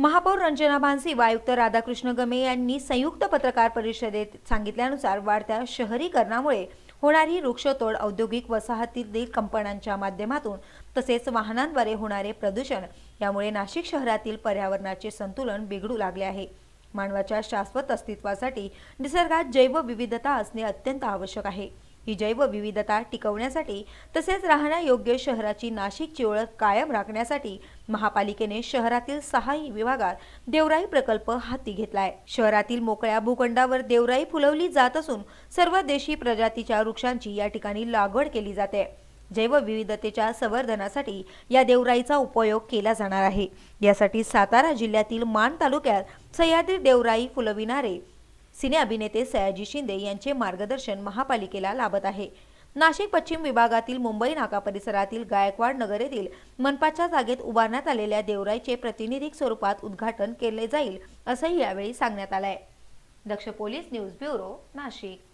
महापौर रंजना भानसी व आयुक्त राधाकृष्ण गमे यांनी संयुक्त पत्रकार परिषदेत सांगितल्यानुसार वाढत्या शहरीकरणामुळे होणारी वृक्षतोड औद्योगिक वसाहतीतील कंपन्यांच्या माध्यमातून तसेच वाहनांद्वारे होणारे प्रदूषण यामुळे नाशिक शहरातील पर्यावरणाचे संतुलन बिघडू लागले आहे मानवाच्या शाश्वत अस्तित्वासाठी निसर्गात जैवविविधता असणे अत्यंत आवश्यक आहे ही जैवविविधता टिकवण्यासाठी तसेच राहण्यायोग्य शहराची नाशिकची ओळख कायम राखण्यासाठी महापालिकेने शहरातील सहाही विभागात देवराई प्रकल्प हाती घेतलाय शहरातील मोकळ्या भूखंडावर देवराई फुलवली जात असून सर्व देशी प्रजातीच्या वृक्षांची या ठिकाणी लागवड केली जाते जैवविविधतेच्या संवर्धनासाठी या देवराईचा उपयोग केला जाणार आहे यासाठी सातारा जिल्ह्यातील मान तालुक्यात सह्याद्री देवराई फुलविणारे सिने अभिनेते सयाजी शिंदे यांचे मार्गदर्शन महापालिकेला लाभत आहे नाशिक पश्चिम विभागातील मुंबई नाका परिसरातील गायकवाड नगर येथील मनपाच्या जागेत उभारण्यात आलेल्या देवराईचे प्रतिनिधिक स्वरूपात उद्घाटन केले जाईल असंही यावेळी सांगण्यात आलंय Daksh police news bureau Nashik